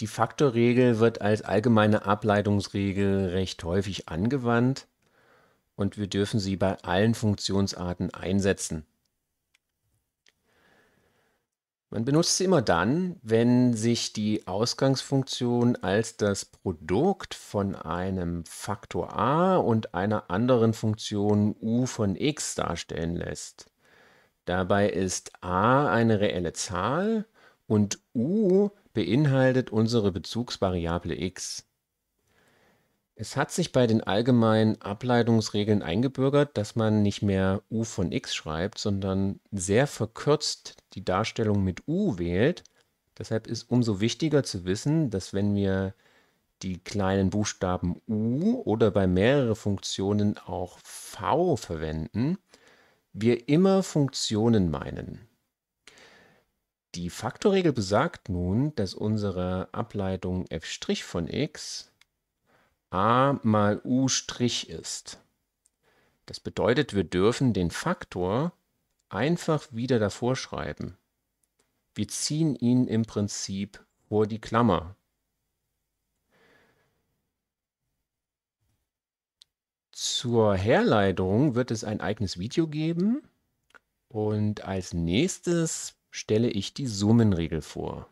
Die Faktorregel wird als allgemeine Ableitungsregel recht häufig angewandt und wir dürfen sie bei allen Funktionsarten einsetzen. Man benutzt sie immer dann, wenn sich die Ausgangsfunktion als das Produkt von einem Faktor a und einer anderen Funktion u von x darstellen lässt. Dabei ist a eine reelle Zahl und u beinhaltet unsere Bezugsvariable x. Es hat sich bei den allgemeinen Ableitungsregeln eingebürgert, dass man nicht mehr u von x schreibt, sondern sehr verkürzt die Darstellung mit u wählt. Deshalb ist umso wichtiger zu wissen, dass wenn wir die kleinen Buchstaben u oder bei mehreren Funktionen auch v verwenden, wir immer Funktionen meinen. Die Faktorregel besagt nun, dass unsere Ableitung f' von x a mal u' ist. Das bedeutet, wir dürfen den Faktor einfach wieder davor schreiben. Wir ziehen ihn im Prinzip vor die Klammer. Zur Herleitung wird es ein eigenes Video geben. Und als nächstes stelle ich die Summenregel vor.